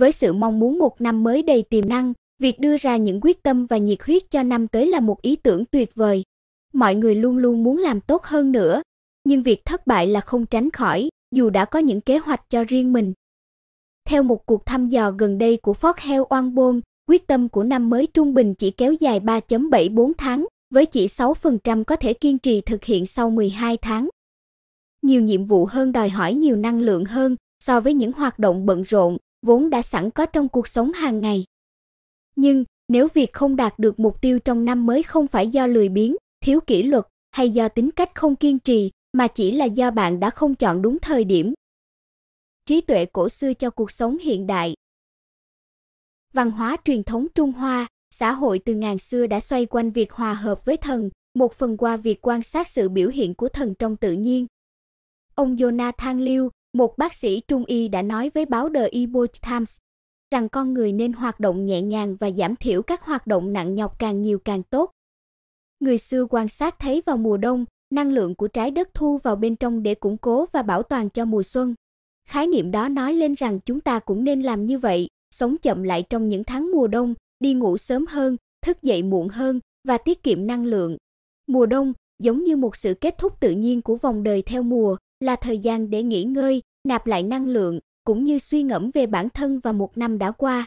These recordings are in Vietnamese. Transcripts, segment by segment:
với sự mong muốn một năm mới đầy tiềm năng, việc đưa ra những quyết tâm và nhiệt huyết cho năm tới là một ý tưởng tuyệt vời. Mọi người luôn luôn muốn làm tốt hơn nữa, nhưng việc thất bại là không tránh khỏi, dù đã có những kế hoạch cho riêng mình. Theo một cuộc thăm dò gần đây của Ford Health Oanbon, quyết tâm của năm mới trung bình chỉ kéo dài 3.74 tháng, với chỉ 6% có thể kiên trì thực hiện sau 12 tháng. Nhiều nhiệm vụ hơn đòi hỏi nhiều năng lượng hơn so với những hoạt động bận rộn, vốn đã sẵn có trong cuộc sống hàng ngày. Nhưng nếu việc không đạt được mục tiêu trong năm mới không phải do lười biếng, thiếu kỷ luật hay do tính cách không kiên trì mà chỉ là do bạn đã không chọn đúng thời điểm. Trí tuệ cổ xưa cho cuộc sống hiện đại. Văn hóa truyền thống Trung Hoa, xã hội từ ngàn xưa đã xoay quanh việc hòa hợp với thần, một phần qua việc quan sát sự biểu hiện của thần trong tự nhiên. Ông Jonathan Liu, một bác sĩ trung y đã nói với báo The Epoch Times rằng con người nên hoạt động nhẹ nhàng và giảm thiểu các hoạt động nặng nhọc càng nhiều càng tốt. Người xưa quan sát thấy vào mùa đông, năng lượng của trái đất thu vào bên trong để củng cố và bảo toàn cho mùa xuân. Khái niệm đó nói lên rằng chúng ta cũng nên làm như vậy, sống chậm lại trong những tháng mùa đông, đi ngủ sớm hơn, thức dậy muộn hơn và tiết kiệm năng lượng. Mùa đông giống như một sự kết thúc tự nhiên của vòng đời theo mùa, là thời gian để nghỉ ngơi, nạp lại năng lượng, cũng như suy ngẫm về bản thân và một năm đã qua.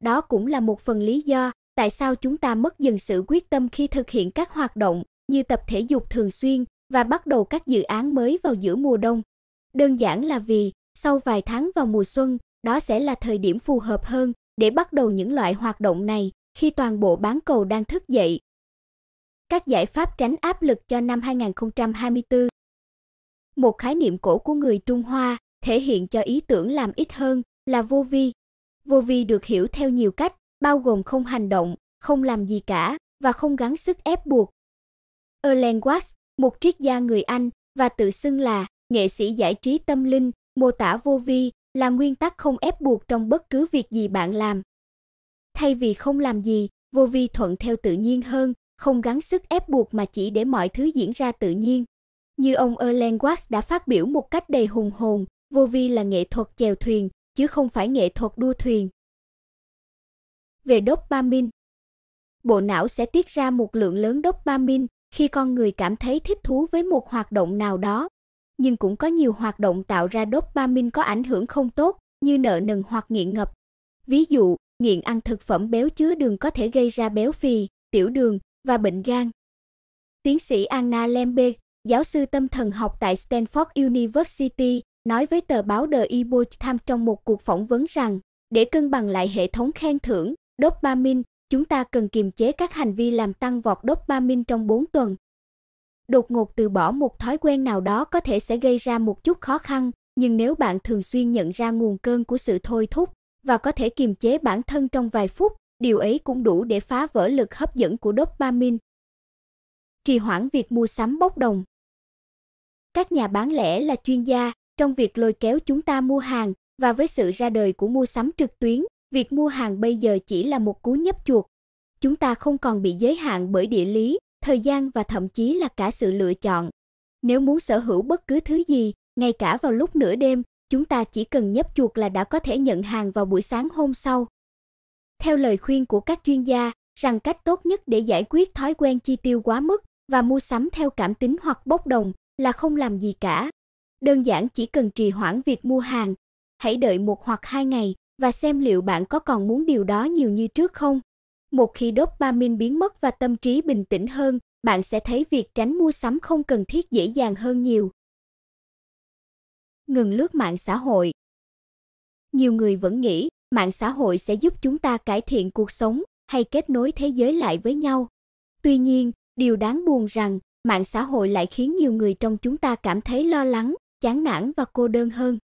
Đó cũng là một phần lý do tại sao chúng ta mất dần sự quyết tâm khi thực hiện các hoạt động như tập thể dục thường xuyên và bắt đầu các dự án mới vào giữa mùa đông. Đơn giản là vì sau vài tháng vào mùa xuân, đó sẽ là thời điểm phù hợp hơn để bắt đầu những loại hoạt động này khi toàn bộ bán cầu đang thức dậy. Các giải pháp tránh áp lực cho năm 2024 một khái niệm cổ của người Trung Hoa, thể hiện cho ý tưởng làm ít hơn là vô vi. Vô vi được hiểu theo nhiều cách, bao gồm không hành động, không làm gì cả và không gắng sức ép buộc. Erlen Watts, một triết gia người Anh và tự xưng là nghệ sĩ giải trí tâm linh, mô tả vô vi là nguyên tắc không ép buộc trong bất cứ việc gì bạn làm. Thay vì không làm gì, vô vi thuận theo tự nhiên hơn, không gắng sức ép buộc mà chỉ để mọi thứ diễn ra tự nhiên. Như ông Erlen Watts đã phát biểu một cách đầy hùng hồn, vô vi là nghệ thuật chèo thuyền, chứ không phải nghệ thuật đua thuyền. Về dopamine Bộ não sẽ tiết ra một lượng lớn dopamine khi con người cảm thấy thích thú với một hoạt động nào đó. Nhưng cũng có nhiều hoạt động tạo ra dopamine có ảnh hưởng không tốt, như nợ nần hoặc nghiện ngập. Ví dụ, nghiện ăn thực phẩm béo chứa đường có thể gây ra béo phì, tiểu đường và bệnh gan. Tiến sĩ Anna Lembe, giáo sư tâm thần học tại Stanford University, nói với tờ báo The Epoch Times trong một cuộc phỏng vấn rằng, để cân bằng lại hệ thống khen thưởng, dopamine, chúng ta cần kiềm chế các hành vi làm tăng vọt dopamine trong 4 tuần. Đột ngột từ bỏ một thói quen nào đó có thể sẽ gây ra một chút khó khăn, nhưng nếu bạn thường xuyên nhận ra nguồn cơn của sự thôi thúc và có thể kiềm chế bản thân trong vài phút, điều ấy cũng đủ để phá vỡ lực hấp dẫn của dopamine. Trì hoãn việc mua sắm bốc đồng các nhà bán lẻ là chuyên gia trong việc lôi kéo chúng ta mua hàng và với sự ra đời của mua sắm trực tuyến, việc mua hàng bây giờ chỉ là một cú nhấp chuột. Chúng ta không còn bị giới hạn bởi địa lý, thời gian và thậm chí là cả sự lựa chọn. Nếu muốn sở hữu bất cứ thứ gì, ngay cả vào lúc nửa đêm, chúng ta chỉ cần nhấp chuột là đã có thể nhận hàng vào buổi sáng hôm sau. Theo lời khuyên của các chuyên gia, rằng cách tốt nhất để giải quyết thói quen chi tiêu quá mức và mua sắm theo cảm tính hoặc bốc đồng là không làm gì cả. Đơn giản chỉ cần trì hoãn việc mua hàng, hãy đợi một hoặc hai ngày và xem liệu bạn có còn muốn điều đó nhiều như trước không. Một khi dopamine biến mất và tâm trí bình tĩnh hơn, bạn sẽ thấy việc tránh mua sắm không cần thiết dễ dàng hơn nhiều. Ngừng lướt mạng xã hội. Nhiều người vẫn nghĩ mạng xã hội sẽ giúp chúng ta cải thiện cuộc sống hay kết nối thế giới lại với nhau. Tuy nhiên, điều đáng buồn rằng mạng xã hội lại khiến nhiều người trong chúng ta cảm thấy lo lắng, chán nản và cô đơn hơn.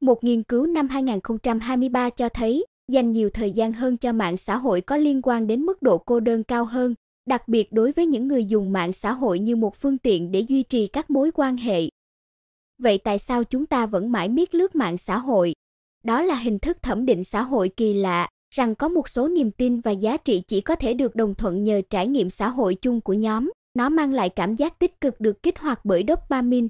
Một nghiên cứu năm 2023 cho thấy, dành nhiều thời gian hơn cho mạng xã hội có liên quan đến mức độ cô đơn cao hơn, đặc biệt đối với những người dùng mạng xã hội như một phương tiện để duy trì các mối quan hệ. Vậy tại sao chúng ta vẫn mãi miết lướt mạng xã hội? Đó là hình thức thẩm định xã hội kỳ lạ, rằng có một số niềm tin và giá trị chỉ có thể được đồng thuận nhờ trải nghiệm xã hội chung của nhóm. Nó mang lại cảm giác tích cực được kích hoạt bởi dopamine.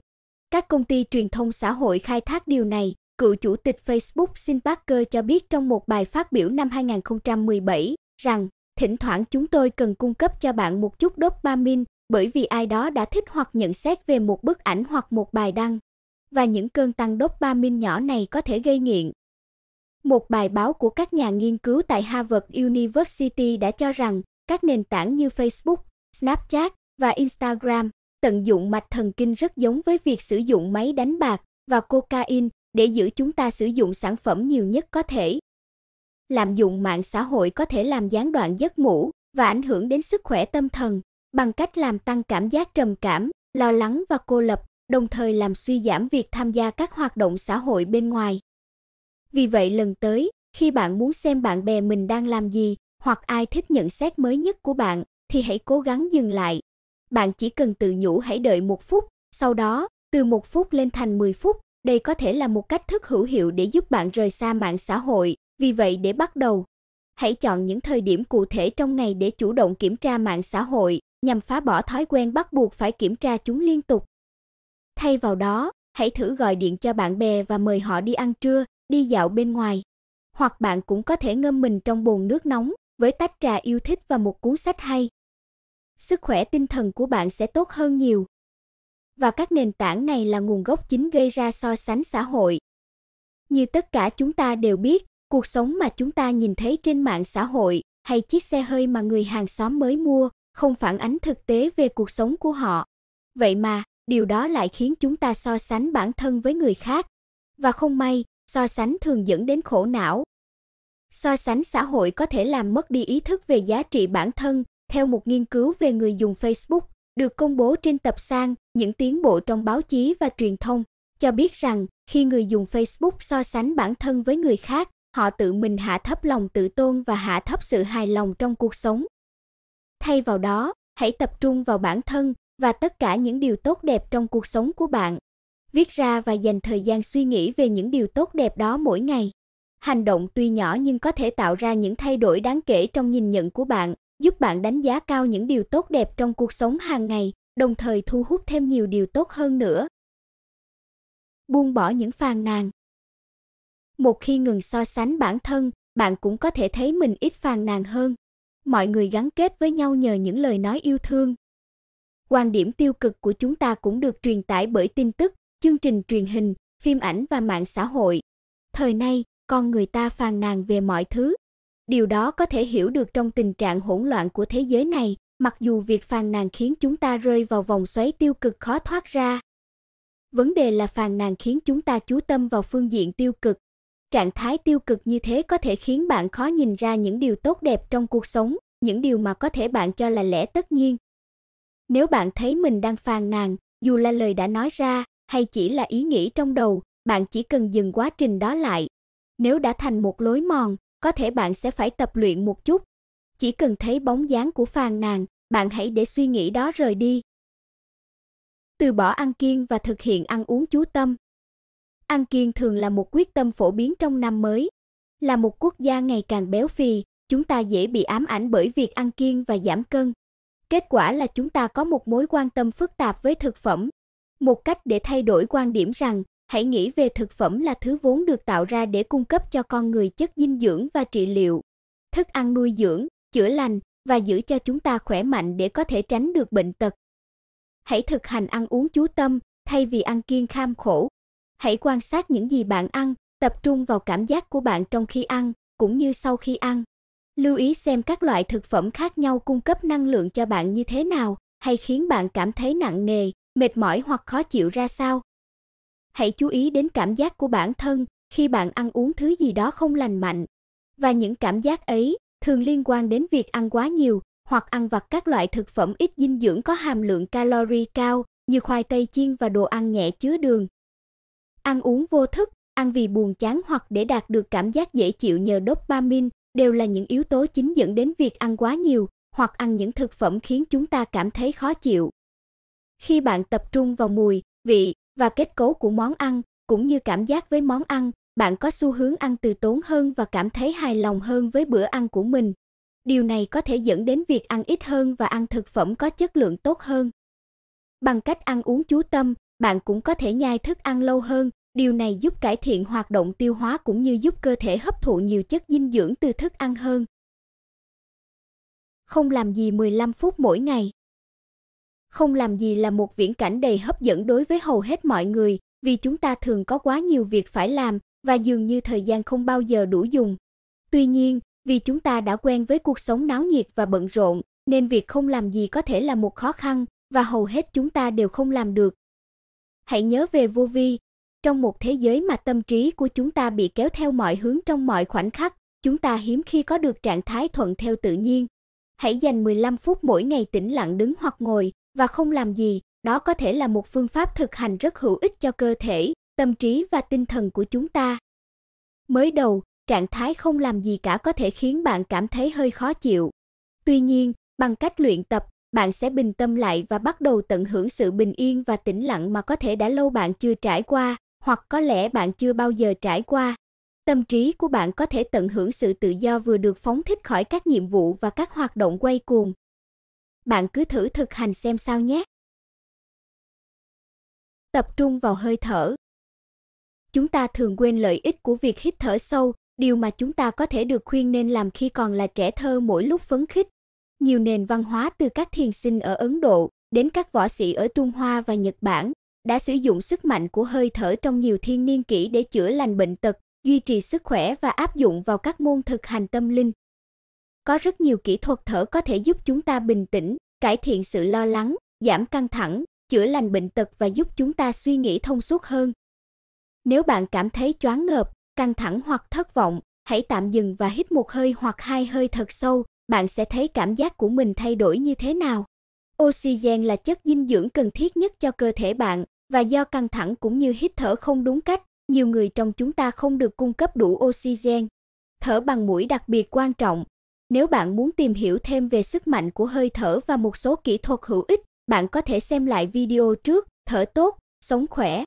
Các công ty truyền thông xã hội khai thác điều này. Cựu chủ tịch Facebook Sin Parker cho biết trong một bài phát biểu năm 2017 rằng thỉnh thoảng chúng tôi cần cung cấp cho bạn một chút dopamine bởi vì ai đó đã thích hoặc nhận xét về một bức ảnh hoặc một bài đăng. Và những cơn tăng dopamine nhỏ này có thể gây nghiện. Một bài báo của các nhà nghiên cứu tại Harvard University đã cho rằng các nền tảng như Facebook, Snapchat, và Instagram. Tận dụng mạch thần kinh rất giống với việc sử dụng máy đánh bạc và cocaine để giữ chúng ta sử dụng sản phẩm nhiều nhất có thể. Lạm dụng mạng xã hội có thể làm gián đoạn giấc ngủ và ảnh hưởng đến sức khỏe tâm thần bằng cách làm tăng cảm giác trầm cảm, lo lắng và cô lập, đồng thời làm suy giảm việc tham gia các hoạt động xã hội bên ngoài. Vì vậy lần tới, khi bạn muốn xem bạn bè mình đang làm gì hoặc ai thích nhận xét mới nhất của bạn thì hãy cố gắng dừng lại bạn chỉ cần tự nhủ hãy đợi một phút, sau đó, từ một phút lên thành 10 phút, đây có thể là một cách thức hữu hiệu để giúp bạn rời xa mạng xã hội, vì vậy để bắt đầu, hãy chọn những thời điểm cụ thể trong ngày để chủ động kiểm tra mạng xã hội, nhằm phá bỏ thói quen bắt buộc phải kiểm tra chúng liên tục. Thay vào đó, hãy thử gọi điện cho bạn bè và mời họ đi ăn trưa, đi dạo bên ngoài. Hoặc bạn cũng có thể ngâm mình trong bồn nước nóng với tách trà yêu thích và một cuốn sách hay sức khỏe tinh thần của bạn sẽ tốt hơn nhiều. Và các nền tảng này là nguồn gốc chính gây ra so sánh xã hội. Như tất cả chúng ta đều biết, cuộc sống mà chúng ta nhìn thấy trên mạng xã hội hay chiếc xe hơi mà người hàng xóm mới mua không phản ánh thực tế về cuộc sống của họ. Vậy mà, điều đó lại khiến chúng ta so sánh bản thân với người khác. Và không may, so sánh thường dẫn đến khổ não. So sánh xã hội có thể làm mất đi ý thức về giá trị bản thân theo một nghiên cứu về người dùng Facebook được công bố trên tập san, những tiến bộ trong báo chí và truyền thông cho biết rằng khi người dùng Facebook so sánh bản thân với người khác, họ tự mình hạ thấp lòng tự tôn và hạ thấp sự hài lòng trong cuộc sống. Thay vào đó, hãy tập trung vào bản thân và tất cả những điều tốt đẹp trong cuộc sống của bạn. Viết ra và dành thời gian suy nghĩ về những điều tốt đẹp đó mỗi ngày. Hành động tuy nhỏ nhưng có thể tạo ra những thay đổi đáng kể trong nhìn nhận của bạn giúp bạn đánh giá cao những điều tốt đẹp trong cuộc sống hàng ngày, đồng thời thu hút thêm nhiều điều tốt hơn nữa. Buông bỏ những phàn nàn. Một khi ngừng so sánh bản thân, bạn cũng có thể thấy mình ít phàn nàn hơn. Mọi người gắn kết với nhau nhờ những lời nói yêu thương. Quan điểm tiêu cực của chúng ta cũng được truyền tải bởi tin tức, chương trình truyền hình, phim ảnh và mạng xã hội. Thời nay, con người ta phàn nàn về mọi thứ, Điều đó có thể hiểu được trong tình trạng hỗn loạn của thế giới này, mặc dù việc phàn nàn khiến chúng ta rơi vào vòng xoáy tiêu cực khó thoát ra. Vấn đề là phàn nàn khiến chúng ta chú tâm vào phương diện tiêu cực. Trạng thái tiêu cực như thế có thể khiến bạn khó nhìn ra những điều tốt đẹp trong cuộc sống, những điều mà có thể bạn cho là lẽ tất nhiên. Nếu bạn thấy mình đang phàn nàn, dù là lời đã nói ra hay chỉ là ý nghĩ trong đầu, bạn chỉ cần dừng quá trình đó lại. Nếu đã thành một lối mòn, có thể bạn sẽ phải tập luyện một chút. Chỉ cần thấy bóng dáng của phàn nàn, bạn hãy để suy nghĩ đó rời đi. Từ bỏ ăn kiêng và thực hiện ăn uống chú tâm. Ăn kiêng thường là một quyết tâm phổ biến trong năm mới. Là một quốc gia ngày càng béo phì, chúng ta dễ bị ám ảnh bởi việc ăn kiêng và giảm cân. Kết quả là chúng ta có một mối quan tâm phức tạp với thực phẩm. Một cách để thay đổi quan điểm rằng Hãy nghĩ về thực phẩm là thứ vốn được tạo ra để cung cấp cho con người chất dinh dưỡng và trị liệu. Thức ăn nuôi dưỡng, chữa lành và giữ cho chúng ta khỏe mạnh để có thể tránh được bệnh tật. Hãy thực hành ăn uống chú tâm thay vì ăn kiêng kham khổ. Hãy quan sát những gì bạn ăn, tập trung vào cảm giác của bạn trong khi ăn cũng như sau khi ăn. Lưu ý xem các loại thực phẩm khác nhau cung cấp năng lượng cho bạn như thế nào hay khiến bạn cảm thấy nặng nề, mệt mỏi hoặc khó chịu ra sao hãy chú ý đến cảm giác của bản thân khi bạn ăn uống thứ gì đó không lành mạnh. Và những cảm giác ấy thường liên quan đến việc ăn quá nhiều hoặc ăn vặt các loại thực phẩm ít dinh dưỡng có hàm lượng calori cao như khoai tây chiên và đồ ăn nhẹ chứa đường. Ăn uống vô thức, ăn vì buồn chán hoặc để đạt được cảm giác dễ chịu nhờ dopamine đều là những yếu tố chính dẫn đến việc ăn quá nhiều hoặc ăn những thực phẩm khiến chúng ta cảm thấy khó chịu. Khi bạn tập trung vào mùi, vị, và kết cấu của món ăn, cũng như cảm giác với món ăn, bạn có xu hướng ăn từ tốn hơn và cảm thấy hài lòng hơn với bữa ăn của mình. Điều này có thể dẫn đến việc ăn ít hơn và ăn thực phẩm có chất lượng tốt hơn. Bằng cách ăn uống chú tâm, bạn cũng có thể nhai thức ăn lâu hơn, điều này giúp cải thiện hoạt động tiêu hóa cũng như giúp cơ thể hấp thụ nhiều chất dinh dưỡng từ thức ăn hơn. Không làm gì 15 phút mỗi ngày không làm gì là một viễn cảnh đầy hấp dẫn đối với hầu hết mọi người, vì chúng ta thường có quá nhiều việc phải làm và dường như thời gian không bao giờ đủ dùng. Tuy nhiên, vì chúng ta đã quen với cuộc sống náo nhiệt và bận rộn, nên việc không làm gì có thể là một khó khăn và hầu hết chúng ta đều không làm được. Hãy nhớ về vô vi, trong một thế giới mà tâm trí của chúng ta bị kéo theo mọi hướng trong mọi khoảnh khắc, chúng ta hiếm khi có được trạng thái thuận theo tự nhiên. Hãy dành 15 phút mỗi ngày tĩnh lặng đứng hoặc ngồi, và không làm gì, đó có thể là một phương pháp thực hành rất hữu ích cho cơ thể, tâm trí và tinh thần của chúng ta. Mới đầu, trạng thái không làm gì cả có thể khiến bạn cảm thấy hơi khó chịu. Tuy nhiên, bằng cách luyện tập, bạn sẽ bình tâm lại và bắt đầu tận hưởng sự bình yên và tĩnh lặng mà có thể đã lâu bạn chưa trải qua, hoặc có lẽ bạn chưa bao giờ trải qua. Tâm trí của bạn có thể tận hưởng sự tự do vừa được phóng thích khỏi các nhiệm vụ và các hoạt động quay cuồng, bạn cứ thử thực hành xem sao nhé. Tập trung vào hơi thở. Chúng ta thường quên lợi ích của việc hít thở sâu, điều mà chúng ta có thể được khuyên nên làm khi còn là trẻ thơ mỗi lúc phấn khích. Nhiều nền văn hóa từ các thiền sinh ở Ấn Độ đến các võ sĩ ở Trung Hoa và Nhật Bản đã sử dụng sức mạnh của hơi thở trong nhiều thiên niên kỷ để chữa lành bệnh tật, duy trì sức khỏe và áp dụng vào các môn thực hành tâm linh, có rất nhiều kỹ thuật thở có thể giúp chúng ta bình tĩnh, cải thiện sự lo lắng, giảm căng thẳng, chữa lành bệnh tật và giúp chúng ta suy nghĩ thông suốt hơn. Nếu bạn cảm thấy choáng ngợp, căng thẳng hoặc thất vọng, hãy tạm dừng và hít một hơi hoặc hai hơi thật sâu, bạn sẽ thấy cảm giác của mình thay đổi như thế nào. Oxygen là chất dinh dưỡng cần thiết nhất cho cơ thể bạn và do căng thẳng cũng như hít thở không đúng cách, nhiều người trong chúng ta không được cung cấp đủ oxygen. Thở bằng mũi đặc biệt quan trọng, nếu bạn muốn tìm hiểu thêm về sức mạnh của hơi thở và một số kỹ thuật hữu ích, bạn có thể xem lại video trước, thở tốt, sống khỏe.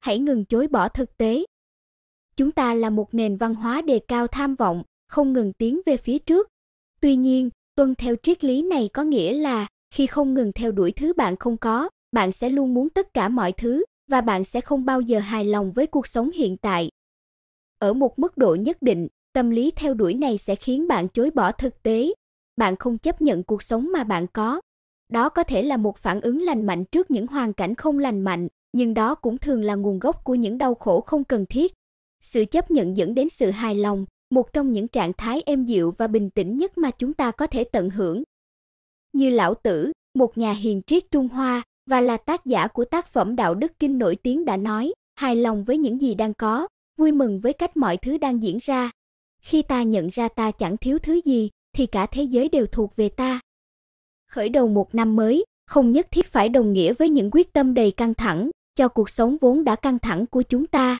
Hãy ngừng chối bỏ thực tế. Chúng ta là một nền văn hóa đề cao tham vọng, không ngừng tiến về phía trước. Tuy nhiên, tuân theo triết lý này có nghĩa là khi không ngừng theo đuổi thứ bạn không có, bạn sẽ luôn muốn tất cả mọi thứ và bạn sẽ không bao giờ hài lòng với cuộc sống hiện tại. Ở một mức độ nhất định, Tâm lý theo đuổi này sẽ khiến bạn chối bỏ thực tế, bạn không chấp nhận cuộc sống mà bạn có. Đó có thể là một phản ứng lành mạnh trước những hoàn cảnh không lành mạnh, nhưng đó cũng thường là nguồn gốc của những đau khổ không cần thiết. Sự chấp nhận dẫn đến sự hài lòng, một trong những trạng thái êm dịu và bình tĩnh nhất mà chúng ta có thể tận hưởng. Như lão tử, một nhà hiền triết Trung Hoa và là tác giả của tác phẩm Đạo đức kinh nổi tiếng đã nói, hài lòng với những gì đang có, vui mừng với cách mọi thứ đang diễn ra, khi ta nhận ra ta chẳng thiếu thứ gì, thì cả thế giới đều thuộc về ta. Khởi đầu một năm mới, không nhất thiết phải đồng nghĩa với những quyết tâm đầy căng thẳng cho cuộc sống vốn đã căng thẳng của chúng ta.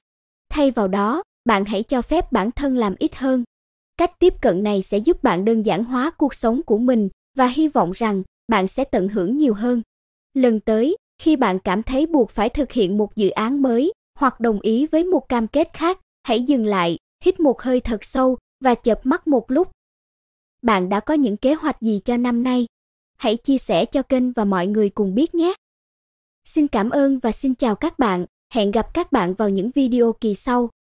Thay vào đó, bạn hãy cho phép bản thân làm ít hơn. Cách tiếp cận này sẽ giúp bạn đơn giản hóa cuộc sống của mình và hy vọng rằng bạn sẽ tận hưởng nhiều hơn. Lần tới, khi bạn cảm thấy buộc phải thực hiện một dự án mới hoặc đồng ý với một cam kết khác, hãy dừng lại hít một hơi thật sâu và chợp mắt một lúc. Bạn đã có những kế hoạch gì cho năm nay? Hãy chia sẻ cho kênh và mọi người cùng biết nhé. Xin cảm ơn và xin chào các bạn, hẹn gặp các bạn vào những video kỳ sau.